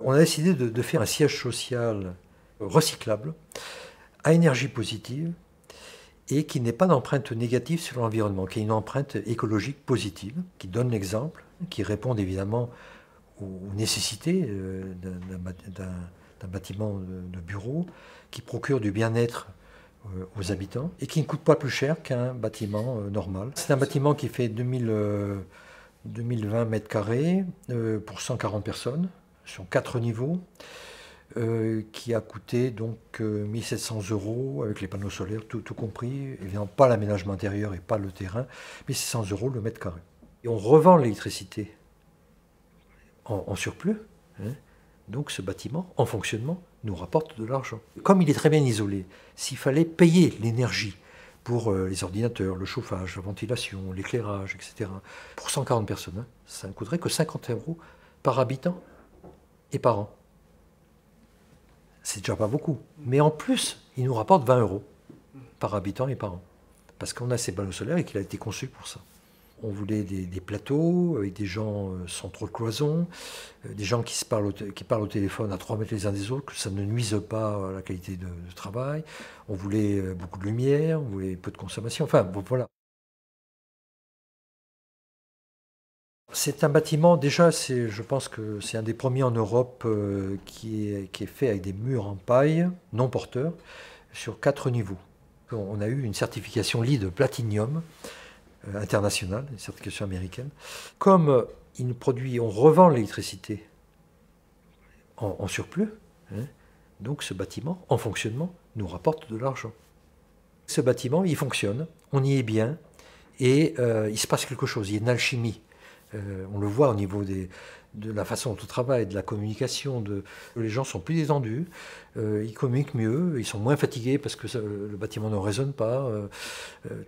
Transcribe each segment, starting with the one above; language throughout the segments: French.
On a décidé de, faire un siège social recyclable, à énergie positive, et qui n'est pas d'empreinte négative sur l'environnement, qui est une empreinte écologique positive, qui donne l'exemple, qui répond évidemment aux nécessités euh, d'un bâtiment de bureau, qui procure du bien-être euh, aux habitants et qui ne coûte pas plus cher qu'un bâtiment euh, normal. C'est un bâtiment qui fait 2000, 2020 mètres carrés pour 140 personnes sur quatre niveaux, euh, qui a coûté donc 1700 euh, euros avec les panneaux solaires, tout, compris, évidemment pas l'aménagement intérieur et pas le terrain, 1700 euros le mètre carré. Et on revend l'électricité en, surplus, hein. donc ce bâtiment en fonctionnement nous rapporte de l'argent. Comme il est très bien isolé, s'il fallait payer l'énergie pour euh, les ordinateurs, le chauffage, la ventilation, l'éclairage, etc., pour 140 personnes, hein, ça ne coûterait que 50 euros par habitant et par an. C'est déjà pas beaucoup. Mais en plus, il nous rapporte 20 euros par habitant et par an. Parce qu'on a ces panneaux solaires et qu'il a été conçu pour ça. On voulait des, plateaux avec des gens euh, sans trop de cloisons, euh, des gens qui, se parlent au, qui parlent au téléphone à 3 mètres les uns des autres, que ça ne nuise pas à la qualité de, travail. On voulait euh, beaucoup de lumière, on voulait peu de consommation. Enfin, voilà. C'est un bâtiment, déjà, je pense que c'est un des premiers en Europe euh, qui, est, fait avec des murs en paille, non porteurs, sur quatre niveaux. On a eu une certification LEED Platinum, euh, internationale, une certification américaine. Comme il produit, on revend l'électricité en, surplus, hein, donc ce bâtiment, en fonctionnement, nous rapporte de l'argent. Ce bâtiment, il fonctionne, on y est bien, et euh, il se passe quelque chose, il y a une alchimie euh, on le voit au niveau de la façon dont on travaille, de la communication. les gens sont plus détendus, euh, ils communiquent mieux, ils sont moins fatigués parce que le bâtiment ne résonne pas. Euh,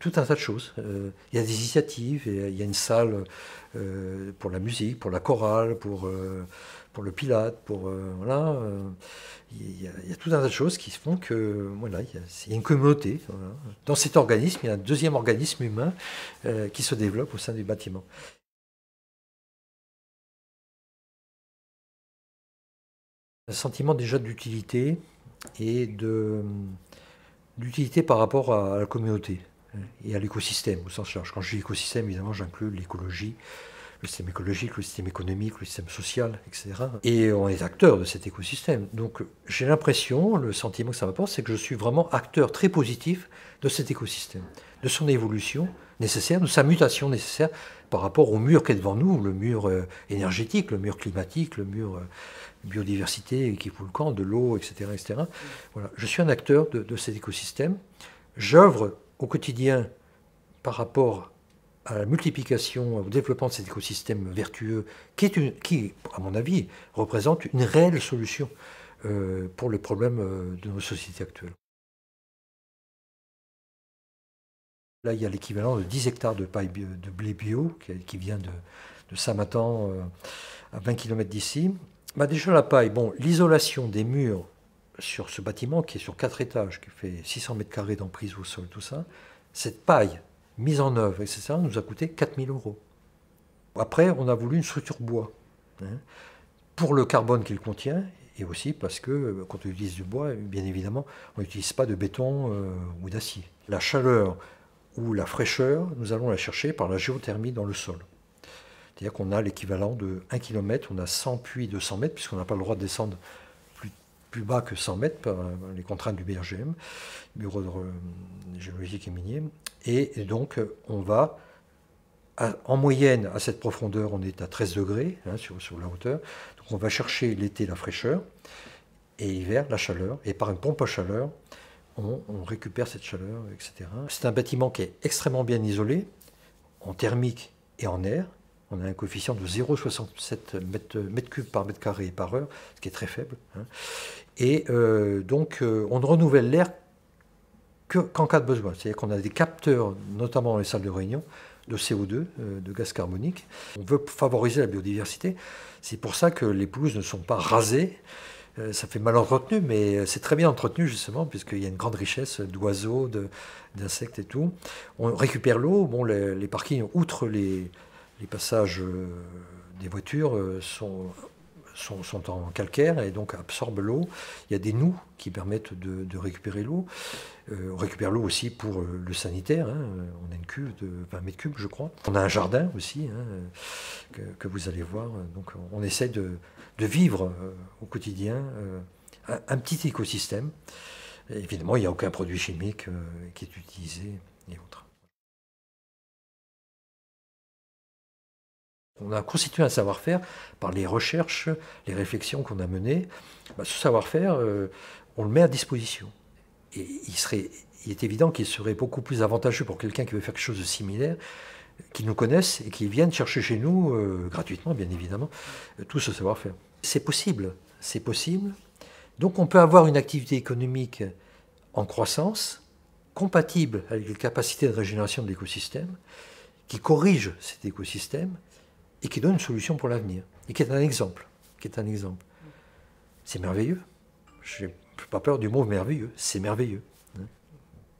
tout un tas de choses. Il y a des initiatives, il y a une salle pour la musique, pour la chorale, pour, le pilate, pour. Il y, a, tout un tas de choses qui font que y a, une communauté. Dans cet organisme, il y a un deuxième organisme humain qui se développe au sein du bâtiment. un sentiment déjà d'utilité et de d'utilité par rapport à la communauté hein, et à l'écosystème au sens large. Quand je dis écosystème, évidemment, j'inclus l'écologie, le système écologique, le système économique, le système social, etc. Et on est acteur de cet écosystème. Donc j'ai l'impression, le sentiment que ça m'apporte, c'est que je suis vraiment acteur très positif de cet écosystème, de son évolution nécessaire, de sa mutation nécessaire, par rapport au mur qui est devant nous, le mur euh, énergétique, le mur climatique, le mur euh, biodiversité qui fout le camp, de l'eau, etc. Voilà. Je suis un acteur de, cet écosystème. J'œuvre au quotidien par rapport à la multiplication, au développement de cet écosystème vertueux, qui, est qui à mon avis, représente une réelle solution euh, pour le problème de nos sociétés actuelles. Là, il y a l'équivalent de 10 hectares de paille de blé bio qui, vient de, saint matan euh, à 20 km d'ici. Bah, déjà la paille, bon, l'isolation des murs sur ce bâtiment qui est sur 4 étages, qui fait 600 m carrés d'emprise au sol, tout ça, cette paille mise en œuvre, etc., nous a coûté 4000 euros. Après, on a voulu une structure bois, hein, pour le carbone qu'il contient, et aussi parce que euh, quand on utilise du bois, bien évidemment, on n'utilise pas de béton euh, ou d'acier. La chaleur la fraîcheur, nous allons la chercher par la géothermie dans le sol. C'est-à-dire qu'on a l'équivalent de 1 km, on a 100 puits de 100 mètres, puisqu'on n'a pas le droit de descendre plus, bas que 100 mètres par les contraintes du BRGM, Bureau de Géologie et minier. Et, donc, on va, en moyenne, à cette profondeur, on est à 13 degrés hein, sur, sur la hauteur. Donc, on va chercher l'été la fraîcheur et l'hiver la chaleur. Et par une pompe à chaleur, on, récupère cette chaleur, etc. C'est un bâtiment qui est extrêmement bien isolé, en thermique et en air. On a un coefficient de 0,67 m3 par mètre carré par heure, ce qui est très faible. Hein. Et euh, donc, euh, on ne renouvelle l'air qu'en cas de besoin. C'est-à-dire qu'on a des capteurs, notamment dans les salles de réunion, de CO2, euh, de gaz carbonique. On veut favoriser la biodiversité. C'est pour ça que les pelouses ne sont pas rasées. Euh, ça fait mal entretenu, mais euh, c'est très bien entretenu justement, puisqu'il y a une grande richesse d'oiseaux, d'insectes et tout. On récupère l'eau, bon, les, parkings, outre les passages euh, des voitures, sont sont, en calcaire et donc absorbent l'eau. Il y a des nous qui permettent de, récupérer l'eau. Euh, on récupère l'eau aussi pour euh, le sanitaire. Hein. On a une cuve de 20 mètres cubes, je crois. On a un jardin aussi hein, que, vous allez voir. Donc on essaie de, vivre euh, au quotidien un, petit écosystème. Évidemment, il n'y a aucun produit chimique qui est utilisé et autres. On a constitué un savoir-faire par les recherches, les réflexions qu'on a menées. Bah, ce savoir-faire, euh, on le met à disposition. Et il, serait, il est évident qu'il serait beaucoup plus avantageux pour quelqu'un qui veut faire quelque chose de similaire qui nous connaisse et qui vienne chercher chez nous, euh, gratuitement bien évidemment, euh, tout ce savoir-faire. C'est possible, c'est possible. Donc on peut avoir une activité économique en croissance, compatible avec les capacités de régénération de l'écosystème, qui corrige cet écosystème, et qui donne une solution pour l'avenir, et qui est un exemple. Qui est un exemple. C'est merveilleux. Je n'ai pas peur du mot merveilleux, c'est merveilleux. Hein.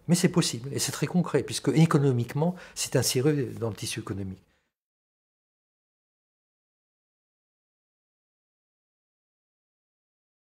Mais c'est possible, et c'est très concret, puisque économiquement, c'est inséré dans le tissu économique.